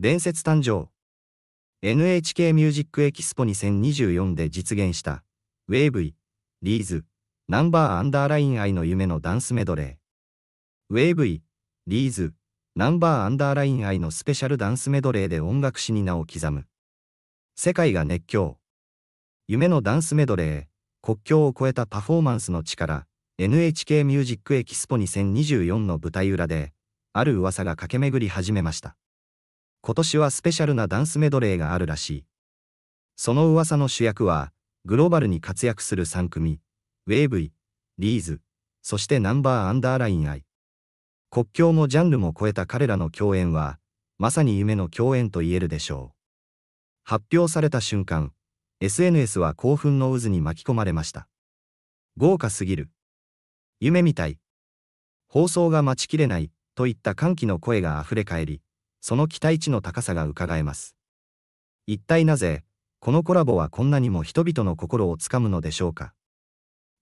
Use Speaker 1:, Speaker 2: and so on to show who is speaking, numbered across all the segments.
Speaker 1: 伝説誕生 NHK ミュージックエキスポ2024で実現したウェーブイ、リーズ、ナンバーアンダーライン愛の夢のダンスメドレーウェーブイ、リーズ、ナンバーアンダーライン愛のスペシャルダンスメドレーで音楽史に名を刻む世界が熱狂夢のダンスメドレー国境を越えたパフォーマンスの力 NHK ミュージックエキスポ2024の舞台裏である噂が駆け巡り始めました今年はスペシャルなダンスメドレーがあるらしい。その噂の主役は、グローバルに活躍する3組、ウェーブイ、リーズ、そしてナンバーアンダーラインアイ。国境もジャンルも超えた彼らの共演は、まさに夢の共演と言えるでしょう。発表された瞬間、SNS は興奮の渦に巻き込まれました。豪華すぎる。夢みたい。放送が待ちきれない、といった歓喜の声が溢れ返り、その期待値の高さが伺えます。一体なぜ、このコラボはこんなにも人々の心をつかむのでしょうか。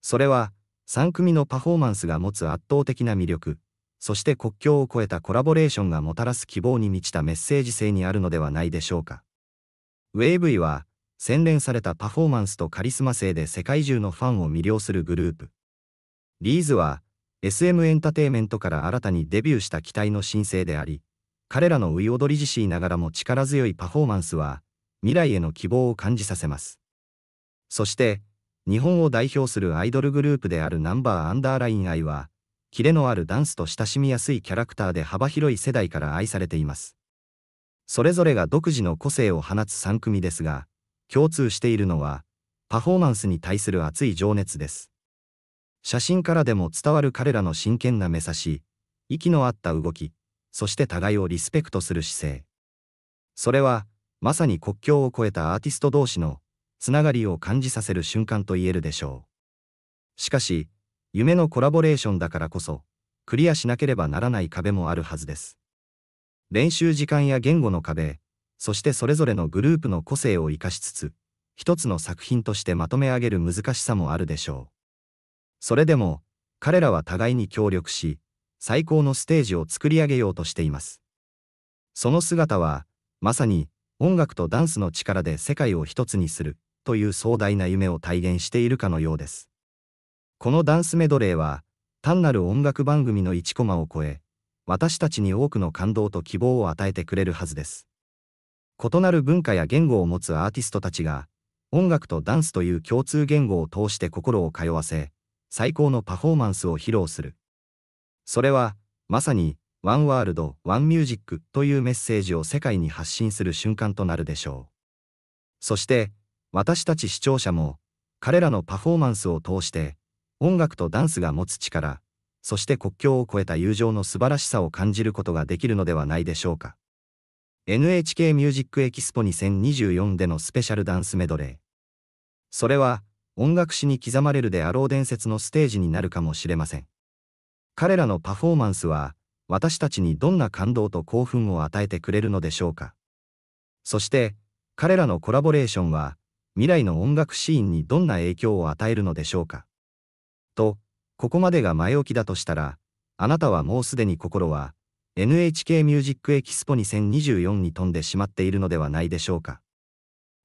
Speaker 1: それは、3組のパフォーマンスが持つ圧倒的な魅力、そして国境を越えたコラボレーションがもたらす希望に満ちたメッセージ性にあるのではないでしょうか。WaveV は、洗練されたパフォーマンスとカリスマ性で世界中のファンを魅了するグループ。リーズは、SM エンターテイメントから新たにデビューした期待の新星であり、彼らのウいおどりじしながらも力強いパフォーマンスは、未来への希望を感じさせます。そして、日本を代表するアイドルグループであるナンバーアンダーライン愛は、キレのあるダンスと親しみやすいキャラクターで幅広い世代から愛されています。それぞれが独自の個性を放つ3組ですが、共通しているのは、パフォーマンスに対する熱い情熱です。写真からでも伝わる彼らの真剣な目指し、息の合った動き、そして互いをリスペクトする姿勢。それは、まさに国境を越えたアーティスト同士のつながりを感じさせる瞬間と言えるでしょう。しかし、夢のコラボレーションだからこそ、クリアしなければならない壁もあるはずです。練習時間や言語の壁、そしてそれぞれのグループの個性を生かしつつ、一つの作品としてまとめ上げる難しさもあるでしょう。それでも、彼らは互いに協力し、最高のステージを作り上げようとしています。その姿は、まさに音楽とダンスの力で世界を一つにするという壮大な夢を体現しているかのようです。このダンスメドレーは、単なる音楽番組の1コマを超え、私たちに多くの感動と希望を与えてくれるはずです。異なる文化や言語を持つアーティストたちが、音楽とダンスという共通言語を通して心を通わせ、最高のパフォーマンスを披露する。それは、まさに、ワンワールド、ワンミュージックというメッセージを世界に発信する瞬間となるでしょう。そして、私たち視聴者も、彼らのパフォーマンスを通して、音楽とダンスが持つ力、そして国境を越えた友情の素晴らしさを感じることができるのではないでしょうか。NHK ミュージックエキスポ2024でのスペシャルダンスメドレー。それは、音楽史に刻まれるであろう伝説のステージになるかもしれません。彼らのパフォーマンスは私たちにどんな感動と興奮を与えてくれるのでしょうかそして彼らのコラボレーションは未来の音楽シーンにどんな影響を与えるのでしょうかとここまでが前置きだとしたらあなたはもうすでに心は NHK ミュージックエキスポ2024に飛んでしまっているのではないでしょうか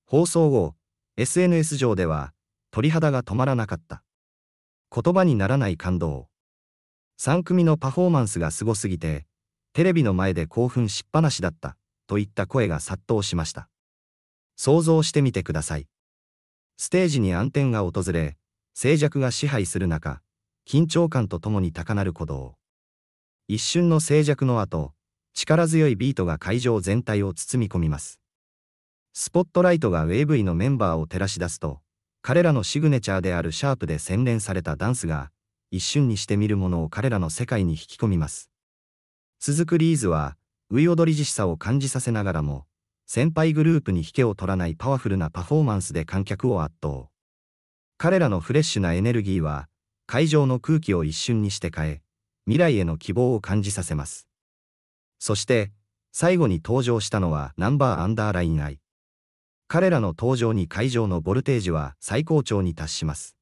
Speaker 1: 放送後 SNS 上では鳥肌が止まらなかった言葉にならない感動3組のパフォーマンスがすごすぎて、テレビの前で興奮しっぱなしだった、といった声が殺到しました。想像してみてください。ステージに暗転が訪れ、静寂が支配する中、緊張感とともに高鳴る鼓動。一瞬の静寂の後、力強いビートが会場全体を包み込みます。スポットライトがブイのメンバーを照らし出すと、彼らのシグネチャーであるシャープで洗練されたダンスが、一瞬にして見るものを彼らの世界に引き込みます。続くリーズは、ド踊りしさを感じさせながらも、先輩グループに引けを取らないパワフルなパフォーマンスで観客を圧倒。彼らのフレッシュなエネルギーは、会場の空気を一瞬にして変え、未来への希望を感じさせます。そして、最後に登場したのはナンバーアンダーラインアイ。彼らの登場に会場のボルテージは最高潮に達します。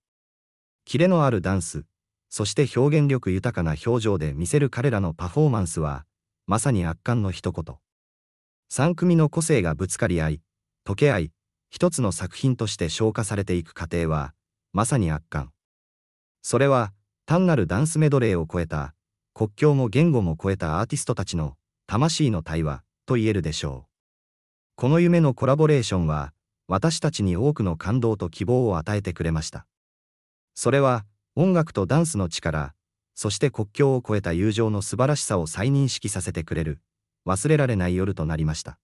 Speaker 1: キレのあるダンス、そして表現力豊かな表情で見せる彼らのパフォーマンスは、まさに圧巻の一言。3組の個性がぶつかり合い、溶け合い、一つの作品として消化されていく過程は、まさに圧巻。それは、単なるダンスメドレーを超えた、国境も言語も超えたアーティストたちの、魂の対話、と言えるでしょう。この夢のコラボレーションは、私たちに多くの感動と希望を与えてくれました。それは、音楽とダンスの力、そして国境を越えた友情の素晴らしさを再認識させてくれる、忘れられない夜となりました。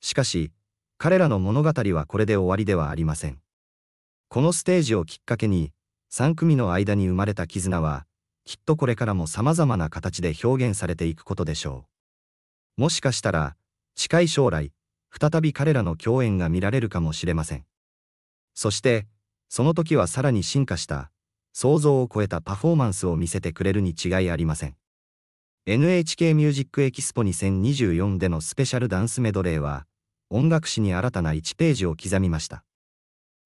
Speaker 1: しかし、彼らの物語はこれで終わりではありません。このステージをきっかけに、3組の間に生まれた絆は、きっとこれからも様々な形で表現されていくことでしょう。もしかしたら、近い将来、再び彼らの共演が見られるかもしれません。そして、その時はさらに進化した、想像を超えたパフォーマンスを見せてくれるに違いありません。NHK ミュージックエキスポ2024でのスペシャルダンスメドレーは、音楽史に新たな1ページを刻みました。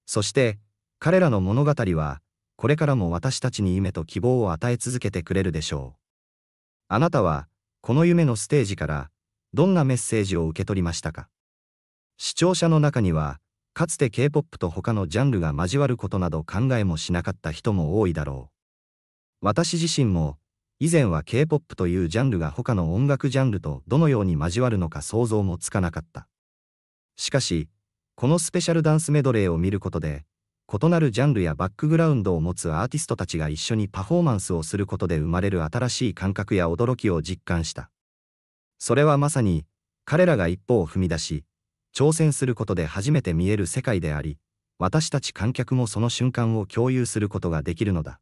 Speaker 1: そして、彼らの物語は、これからも私たちに夢と希望を与え続けてくれるでしょう。あなたは、この夢のステージから、どんなメッセージを受け取りましたか視聴者の中には、かつて K-POP と他のジャンルが交わることなど考えもしなかった人も多いだろう。私自身も、以前は K-POP というジャンルが他の音楽ジャンルとどのように交わるのか想像もつかなかった。しかし、このスペシャルダンスメドレーを見ることで、異なるジャンルやバックグラウンドを持つアーティストたちが一緒にパフォーマンスをすることで生まれる新しい感覚や驚きを実感した。それはまさに、彼らが一歩を踏み出し、挑戦することで初めて見える世界であり、私たち観客もその瞬間を共有することができるのだ。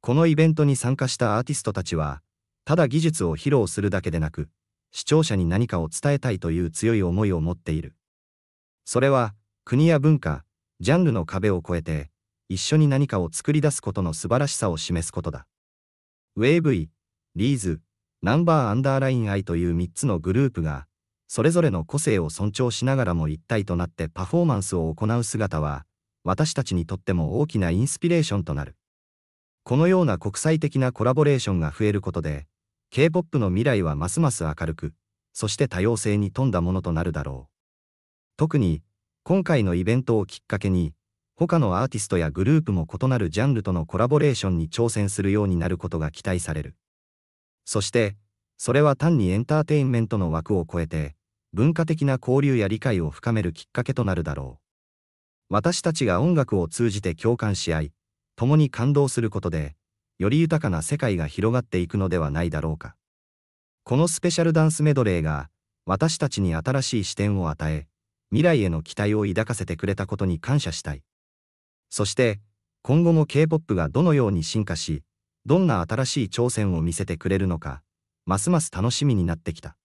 Speaker 1: このイベントに参加したアーティストたちは、ただ技術を披露するだけでなく、視聴者に何かを伝えたいという強い思いを持っている。それは、国や文化、ジャンルの壁を越えて、一緒に何かを作り出すことの素晴らしさを示すことだ。ウェーブイ、リーズ、ナンバーアンダーライン I という3つのグループが、それぞれの個性を尊重しながらも一体となってパフォーマンスを行う姿は、私たちにとっても大きなインスピレーションとなる。このような国際的なコラボレーションが増えることで、K-POP の未来はますます明るく、そして多様性に富んだものとなるだろう。特に、今回のイベントをきっかけに、他のアーティストやグループも異なるジャンルとのコラボレーションに挑戦するようになることが期待される。そして、それは単にエンターテインメントの枠を超えて、文化的な交流や理解を深めるきっかけとなるだろう。私たちが音楽を通じて共感し合い、共に感動することで、より豊かな世界が広がっていくのではないだろうか。このスペシャルダンスメドレーが、私たちに新しい視点を与え、未来への期待を抱かせてくれたことに感謝したい。そして、今後も K-POP がどのように進化し、どんな新しい挑戦を見せてくれるのか、ますます楽しみになってきた。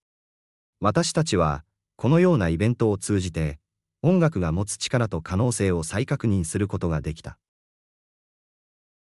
Speaker 1: 私たちは、このようなイベントを通じて、音楽が持つ力と可能性を再確認することができた。